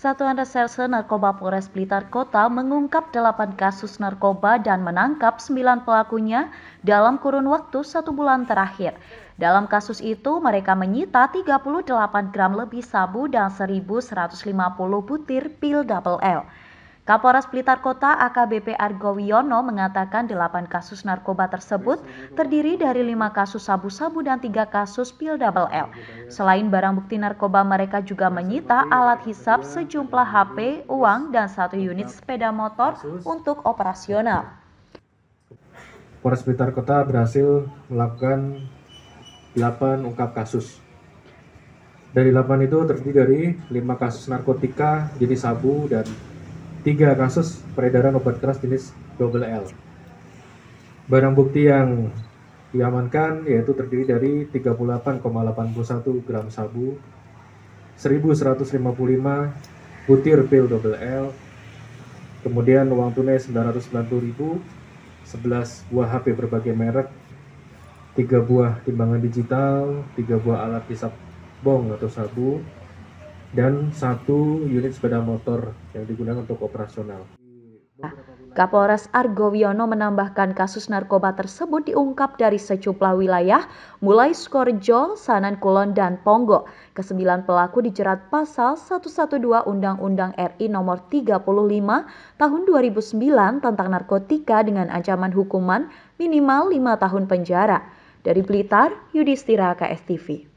Satuan Reserse Narkoba Polres Blitar Kota mengungkap 8 kasus narkoba dan menangkap 9 pelakunya dalam kurun waktu satu bulan terakhir. Dalam kasus itu, mereka menyita 38 gram lebih sabu dan 1.150 butir pil double L. Kapolres Blitar Kota AKBP Argo Wiono mengatakan delapan kasus narkoba tersebut terdiri dari lima kasus sabu-sabu dan tiga kasus pil double L. Selain barang bukti narkoba, mereka juga menyita alat hisap sejumlah HP, uang, dan satu unit sepeda motor untuk operasional. Polres Blitar Kota berhasil melakukan delapan ungkap kasus. Dari 8 itu terdiri dari 5 kasus narkotika, jenis sabu, dan tiga Kasus peredaran obat keras jenis double L. Barang bukti yang diamankan yaitu terdiri dari 38,81 gram sabu, 1155 butir pil double L, kemudian uang tunai 990.000, 11 buah HP berbagai merek, 3 buah timbangan digital, 3 buah alat hisap bong atau sabu, dan satu unit sepeda motor yang digunakan untuk operasional. Kapolres Argo Wiono menambahkan kasus narkoba tersebut diungkap dari sejumlah wilayah, mulai Sukorejo, Sanan Kulon, dan Ponggo. Kesembilan pelaku dijerat pasal 112 Undang-Undang RI Nomor 35 Tahun 2009 tentang narkotika dengan ancaman hukuman minimal 5 tahun penjara. Dari Blitar, Yudhistira KSTV.